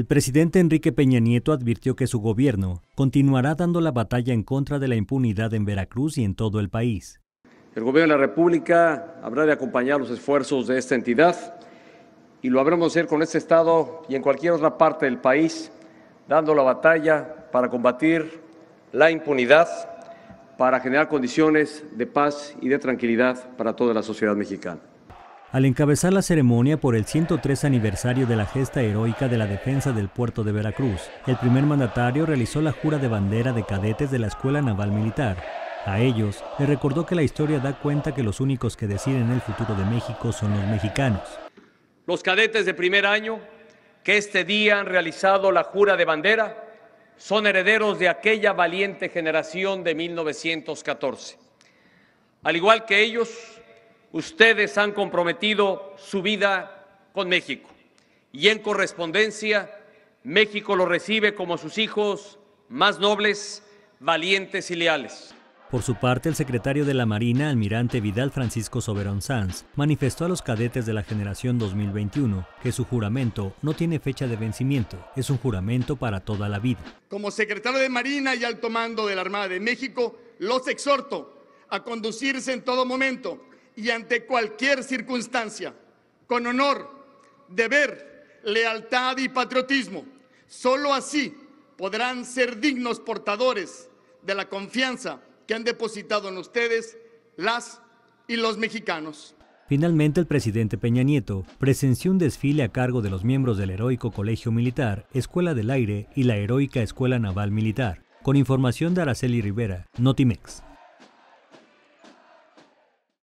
El presidente Enrique Peña Nieto advirtió que su gobierno continuará dando la batalla en contra de la impunidad en Veracruz y en todo el país. El gobierno de la República habrá de acompañar los esfuerzos de esta entidad y lo habremos de hacer con este Estado y en cualquier otra parte del país, dando la batalla para combatir la impunidad, para generar condiciones de paz y de tranquilidad para toda la sociedad mexicana. Al encabezar la ceremonia por el 103 aniversario de la gesta heroica de la defensa del puerto de Veracruz, el primer mandatario realizó la jura de bandera de cadetes de la Escuela Naval Militar. A ellos le recordó que la historia da cuenta que los únicos que deciden el futuro de México son los mexicanos. Los cadetes de primer año que este día han realizado la jura de bandera son herederos de aquella valiente generación de 1914. Al igual que ellos, ustedes han comprometido su vida con México y en correspondencia México lo recibe como sus hijos más nobles, valientes y leales. Por su parte, el secretario de la Marina, almirante Vidal Francisco Soberón Sanz, manifestó a los cadetes de la generación 2021 que su juramento no tiene fecha de vencimiento, es un juramento para toda la vida. Como secretario de Marina y alto mando de la Armada de México, los exhorto a conducirse en todo momento y ante cualquier circunstancia, con honor, deber, lealtad y patriotismo. Solo así podrán ser dignos portadores de la confianza que han depositado en ustedes las y los mexicanos. Finalmente, el presidente Peña Nieto presenció un desfile a cargo de los miembros del Heroico Colegio Militar, Escuela del Aire y la Heroica Escuela Naval Militar, con información de Araceli Rivera, Notimex.